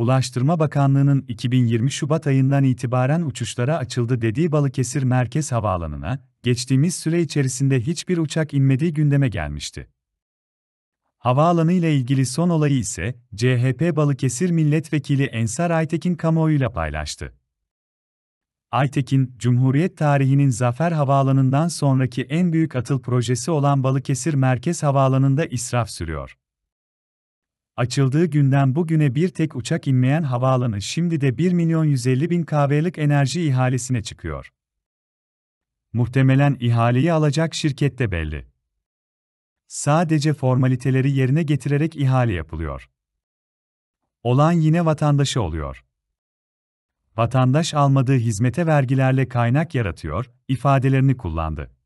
Ulaştırma Bakanlığı'nın 2020 Şubat ayından itibaren uçuşlara açıldı dediği Balıkesir Merkez Havaalanı'na, geçtiğimiz süre içerisinde hiçbir uçak inmediği gündeme gelmişti. Havaalanı ile ilgili son olayı ise CHP Balıkesir Milletvekili Ensar Aytekin kamuoyuyla paylaştı. Aytekin, Cumhuriyet tarihinin Zafer Havaalanı'ndan sonraki en büyük atıl projesi olan Balıkesir Merkez Havaalanı'nda israf sürüyor. Açıldığı günden bugüne bir tek uçak inmeyen havaalanı şimdi de 1 milyon 150 bin KV'lik enerji ihalesine çıkıyor. Muhtemelen ihaleyi alacak şirket de belli. Sadece formaliteleri yerine getirerek ihale yapılıyor. Olan yine vatandaşı oluyor. Vatandaş almadığı hizmete vergilerle kaynak yaratıyor ifadelerini kullandı.